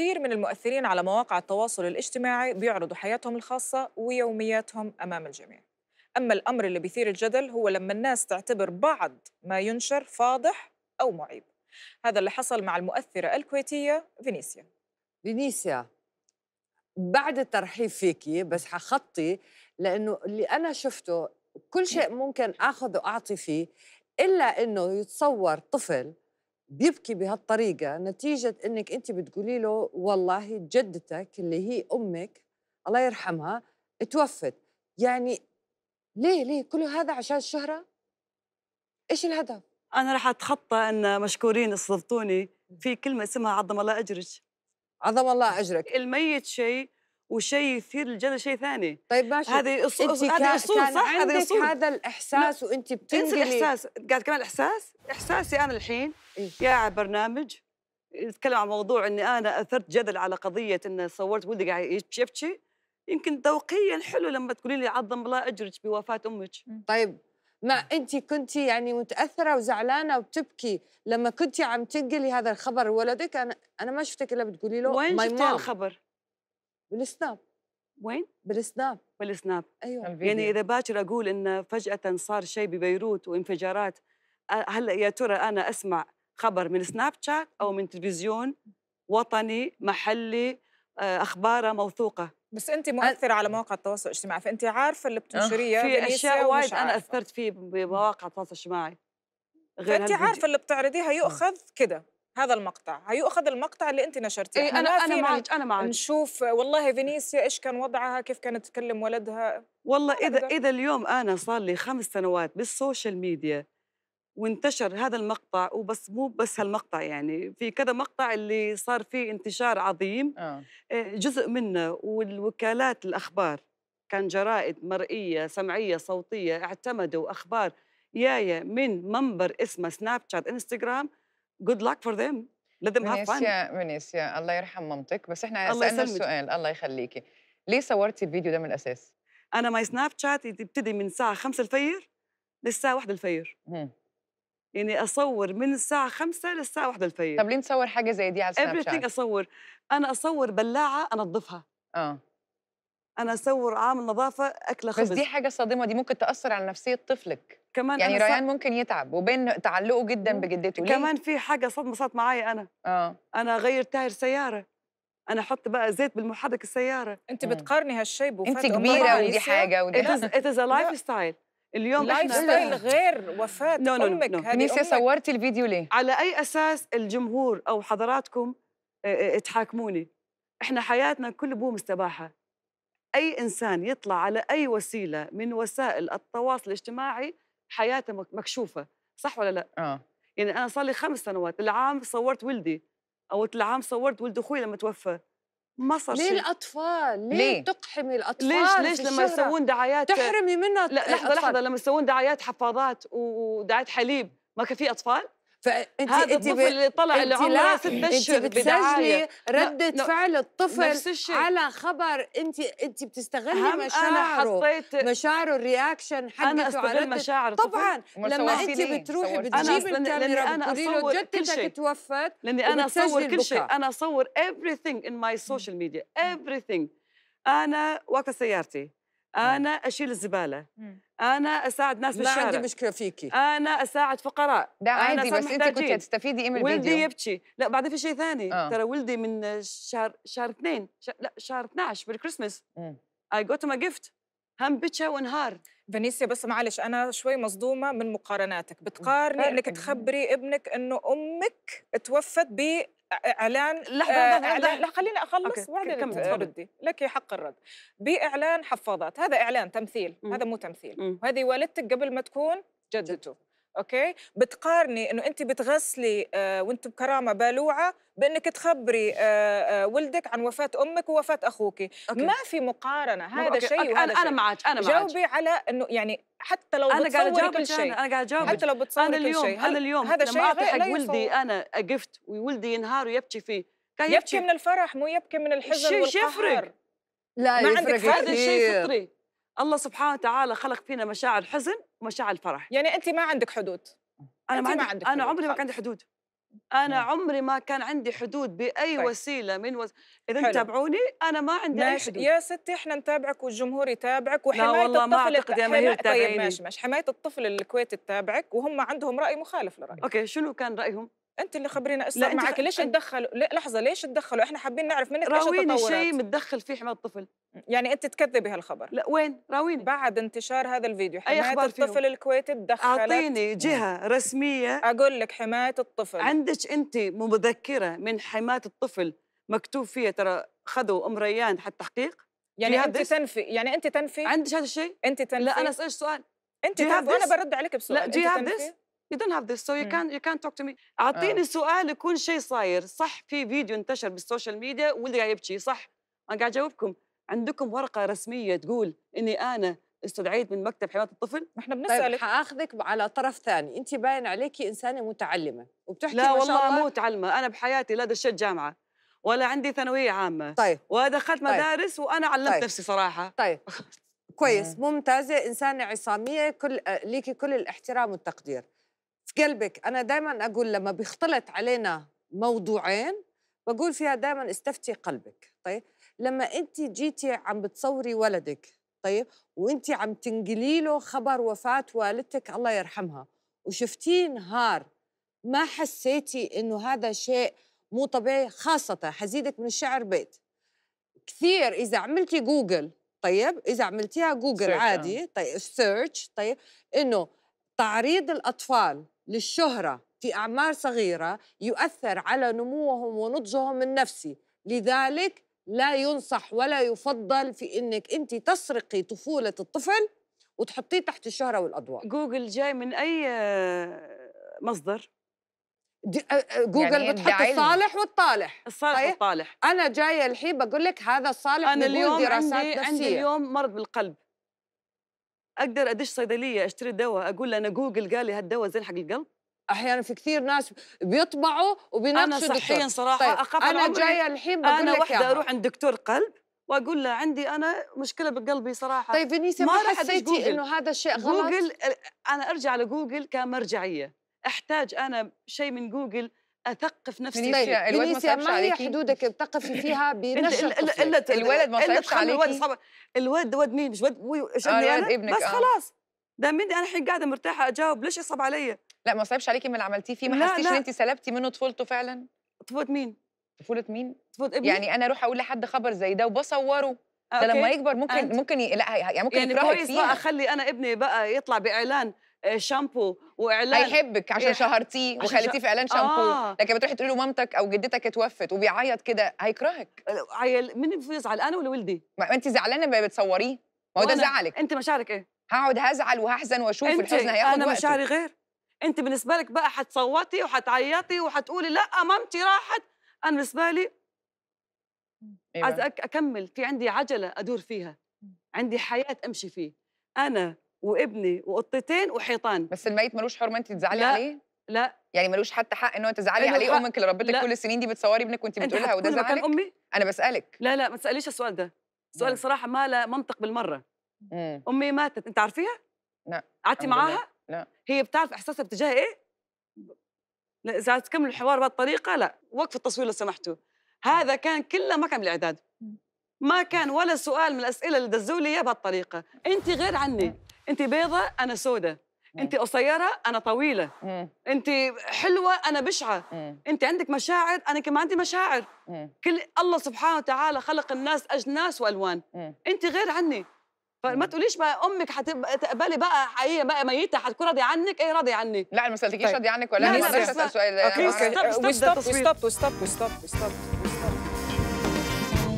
كثير من المؤثرين على مواقع التواصل الاجتماعي بيعرضوا حياتهم الخاصة ويومياتهم أمام الجميع أما الأمر اللي بيثير الجدل هو لما الناس تعتبر بعض ما ينشر فاضح أو معيب هذا اللي حصل مع المؤثرة الكويتية فينيسيا فينيسيا بعد الترحيب فيكي بس حخطي لأنه اللي أنا شفته كل شيء ممكن أخذ وأعطي فيه إلا أنه يتصور طفل بيبكي بهالطريقه نتيجه انك انت بتقولي له والله جدتك اللي هي امك الله يرحمها توفت يعني ليه ليه كل هذا عشان الشهره ايش الهدف انا راح اتخطى ان مشكورين استضفتوني في كلمه اسمها عظم الله اجرك عظم الله اجرك الميت شيء وشيء يثير الجدل شيء ثاني طيب ماشي هذه اصول هذه اصول صح هذه اصول هذا الاحساس وانت انسي الاحساس قاعد كمان الاحساس إيه. احساسي انا الحين إيه؟ يا برنامج نتكلم عن موضوع اني انا اثرت جدل على قضيه ان صورت ولدي قاعد يبكي يمكن ذوقيا حلو لما تقولي لي عظم الله اجرك بوفاه امك طيب ما انت كنت يعني متاثره وزعلانه وبتبكي لما كنت عم تنقلي هذا الخبر لولدك انا انا ما شفتك الا بتقولي له وين شفتي الخبر؟ بالسناب وين؟ بالسناب بالسناب ايوه يعني الفيديو. يعني اذا باكر اقول ان فجاه صار شيء ببيروت وانفجارات هلا يا ترى انا اسمع خبر من سناب شات او من تلفزيون وطني محلي اخباره موثوقه بس انت مؤثره على مواقع التواصل الاجتماعي فانت عارفه اللي أه، بتنشريه في اشياء وايد انا اثرت فيه بمواقع التواصل الاجتماعي غير انت عارفه اللي بتعرضيها أه. يؤخذ كده هذا المقطع هيؤخذ المقطع اللي انت نشرتيه إيه انا انا معك انا معك نشوف والله فينيسيا ايش كان وضعها كيف كانت تكلم ولدها والله اذا ده. اذا اليوم انا صار لي خمس سنوات بالسوشيال ميديا وانتشر هذا المقطع وبس مو بس هالمقطع يعني في كذا مقطع اللي صار فيه انتشار عظيم آه. آه، جزء منه والوكالات الاخبار كان جرائد مرئيه سمعيه صوتيه اعتمدوا اخبار جايه من منبر اسمه سناب شات انستغرام جود luck فور ذيم let them have fun منيسيا الله يرحم مامتك بس احنا سالنا السؤال الله يخليكي ليه صورتي الفيديو ده من الاساس؟ انا ماي سناب شات تبتدي من الساعه 5 الفجر للساعه 1 الفجر يعني اصور من الساعه 5 للساعه 1 الفجر طب ليه نصور حاجه زي دي على سناب شات؟ everything اصور انا اصور بلاعه انظفها اه انا اصور عامل نظافه اكله خبز بس دي حاجه صادمه دي ممكن تاثر على نفسيه طفلك كمان يعني ريان ممكن يتعب وبين تعلقه جدا بجدته ليه؟ كمان في حاجه صدمه صارت معايا انا اه انا اغير تاير سياره انا احط بقى زيت بالمحرك السياره انت بتقارني هالشيء بوفاه انت كبيره ودي حاجه ودي اتز is, لايف ستايل اليوم لايف ستايل غير وفاه no, no, no, امك no. صورتي الفيديو ليه؟ على اي اساس الجمهور او حضراتكم اتحاكموني؟ احنا حياتنا كل بوم استباحه اي انسان يطلع على اي وسيله من وسائل التواصل الاجتماعي حياته مكشوفه صح ولا لا اه يعني انا صار لي خمس سنوات العام صورت ولدي او العام صورت ولد اخوي لما توفى ما صار شيء ليه الاطفال ليه, ليه؟ تقحمي الاطفال ليش ليش لما يسوون دعايات تحرمي منها لا لحظه لحظه لما يسوون دعايات حفاضات ودعايات حليب ما كان في اطفال فانت هذا انت الطفل اللي طلع اللي عمره ست اشهر انت بتسجلي رده لا فعل الطفل نفس على خبر انت انت بتستغلي آه، مشاعره أنا حطيت مشاعره الرياكشن حقته على مشاعر طبعا لما انت بتروحي بتجيبي الكاميرا بتقولي له جدتك توفت لاني انا اصور كل شيء انا اصور everything in my social media everything انا واقفه سيارتي انا اشيل الزباله انا اساعد ناس بالشارع ما عندي مشكله فيكي انا اساعد فقراء لا عادي بس انت كنت هتستفيدي ايه من الفيديو ولدي يبكي لا بعدين في شيء ثاني آه. ترى ولدي من شهر شهر اثنين شهر... لا شهر 12 بالكريسماس اي جوت ما جفت هم بكى وانهار فينيسيا بس معلش انا شوي مصدومه من مقارناتك بتقارني انك تخبري ابنك انه امك توفت اعلان لحظه آه لا خليني اخلص وبعدين ردي لك حق الرد باعلان حفاضات هذا اعلان تمثيل هذا مو تمثيل مم. وهذه والدتك قبل ما تكون جدته اوكي بتقارني انه انت بتغسلي آه، وانت بكرامه بالوعه بانك تخبري آه، آه، ولدك عن وفاه امك ووفاه اخوك أوكي. ما في مقارنه هذا شيء وهذا انا, أنا معك انا معك جاوبي على انه يعني حتى لو أنا بتصوري قاعد كل شيء انا قاعد اجاوب حتى لو بتصوري أنا اليوم. كل شيء انا اليوم هذا لما اعطي حق ولدي انا اقفت وولدي ينهار ويبكي فيه كان يبكي, يبكي من الفرح مو يبكي من الحزن والقهر لا ما عندك هذا شيء فطري الله سبحانه وتعالى خلق فينا مشاعر حزن ومشاعر فرح يعني انت ما عندك حدود انا ما, عندي ما عندك انا عمري ما كان عندي حدود انا مم. عمري ما كان عندي حدود باي طيب. وسيله من وز... اذا تابعوني انا ما عندي ماشي. اي حدود يا ستي احنا نتابعك والجمهور يتابعك وحمايه لا والله الطفل ما اعتقد يا مهير طيب ماشي ماشي حمايه الطفل الكويتي تتابعك وهم عندهم راي مخالف لرايك اوكي شنو كان رايهم انت اللي خبرينا ايش صار معك ليش تدخلوا لحظه ليش تدخلوا احنا حابين نعرف منك ايش راويني شيء متدخل فيه حمايه الطفل يعني انت تكذبي هالخبر لا وين راويني بعد انتشار هذا الفيديو حمايه الطفل الكويتي تدخلت اعطيني جهه رسميه اقول لك حمايه الطفل عندك انت مذكره من حمايه الطفل مكتوب فيها ترى خذوا ام ريان حتى تحقيق يعني انت تنفي يعني انت تنفي عندك هذا الشيء انت تنفي لا انا اسالك سؤال انت تنفي انا برد عليك بسؤال لا دي هاف You don't have this, so you can't you can't talk to me. أعطيني آه. سؤال يكون شيء صاير، صح في فيديو انتشر بالسوشيال ميديا واللي قاعد يبكي صح؟ أنا قاعد أجاوبكم، عندكم ورقة رسمية تقول إني أنا استدعيت من مكتب حمايه الطفل ما احنا طيب. بنسالك طيب حاخذك على طرف ثاني انت باين عليكي انسانه متعلمه وبتحكي لا والله مو متعلمه انا بحياتي لا دشيت جامعه ولا عندي ثانويه عامه طيب ودخلت طيب. مدارس طيب. وانا علمت طيب. نفسي صراحه طيب كويس آه. ممتازه انسانه عصاميه كل آه، ليكي كل الاحترام والتقدير في قلبك انا دائما اقول لما بيختلط علينا موضوعين بقول فيها دائما استفتي قلبك طيب لما انت جيتي عم بتصوري ولدك طيب وانت عم تنقلي له خبر وفاه والدتك الله يرحمها وشفتيه نهار ما حسيتي انه هذا شيء مو طبيعي خاصه حزيدك من الشعر بيت كثير اذا عملتي جوجل طيب اذا عملتيها جوجل آه. عادي طيب سيرش طيب انه تعريض الاطفال للشهرة في أعمار صغيرة يؤثر على نموهم ونضجهم النفسي لذلك لا ينصح ولا يفضل في انك انت تسرقي طفوله الطفل وتحطيه تحت الشهره والاضواء جوجل جاي من اي آه، مصدر آه، آه، جوجل يعني بتحط الصالح والطالح الصالح طيب؟ والطالح انا جايه الحين بقول لك هذا الصالح انا اليوم دراسات عندي, نفسية. عندي اليوم مرض بالقلب اقدر ادش صيدليه اشتري دواء اقول له انا جوجل قال لي هالدواء زين حق القلب احيانا في كثير ناس بيطبعوا وبيناقشوا انا صحيا صراحه طيب. اخاف انا جايه الحين بقول انا واحده اروح عند دكتور قلب واقول له عندي انا مشكله بقلبي صراحه طيب فينيسا ما, ما حسيتي انه هذا الشيء غلط جوجل انا ارجع لجوجل كمرجعيه احتاج انا شيء من جوجل اثقف نفسي فينيسيا الولد فينيسيا ما هي حدودك بتقفي فيها بنشر الولد ما صعبش عليكي الولد صعب الولد ولد مين مش ولد آه يعني ابنك بس آه. خلاص ده مني انا الحين قاعده مرتاحه اجاوب ليش يصعب عليا لا ما صعبش عليكي من اللي عملتيه فيه ما حسيتيش ان انت سلبتي منه طفولته فعلا طفوله مين طفوله مين طفوله ابني يعني انا اروح اقول لحد خبر زي ده وبصوره ده لما يكبر ممكن أنت. ممكن ي... لا يعني ممكن يعني كويس بقى اخلي انا ابني بقى يطلع باعلان آه، شامبو واعلان هيحبك عشان إيه، شهرتيه وخليتيه في اعلان شامبو آه. لكن بتروحي تقولي له مامتك او جدتك اتوفت وبيعيط كده هيكرهك آه، عيل مين بيزعل انا ولا ولدي ما انت زعلانه بقى بتصوريه ما هو ده زعلك انت مشاعرك ايه هقعد هزعل وهحزن واشوف الحزن هياخد انا مشاعري غير انت بالنسبه لك بقى هتصوتي وهتعيطي وهتقولي لا مامتي راحت انا بالنسبه لي إيه عايز اكمل في عندي عجله ادور فيها عندي حياه امشي فيه انا وابني وقطتين وحيطان بس الميت ملوش حرمه انت تزعلي عليه؟ لا يعني ملوش حتى حق ان هو تزعلي عليه امك اللي ربتك كل السنين دي بتصوري ابنك وانت بتقولها وده زعلك؟ مكان امي؟ انا بسالك لا لا ما تساليش السؤال ده سؤالك صراحه ما له منطق بالمره مم. امي ماتت انت عارفيها؟ لا قعدتي معاها؟ لا هي بتعرف احساسها تجاه ايه؟ اذا تكمل الحوار بهالطريقه لا وقف التصوير لو سمحتوا هذا كان كله ما كان بالاعداد ما كان ولا سؤال من الاسئله اللي دزوا لي اياه بهالطريقه انت غير عني انت بيضه انا سودة انت قصيره انا طويله انت حلوه انا بشعه انت عندك مشاعر انا كمان عندي مشاعر كل الله سبحانه وتعالى خلق الناس اجناس والوان انت غير عني فما تقوليش بقى امك حتقبلي تقبلي بقى هي بقى ميته حتكون راضي عنك ايه راضي عني لا انا ما سالتكيش طيب. راضي عنك ولا انا ما اسال سؤال اوكي ستوب ستوب ستوب ستوب ستوب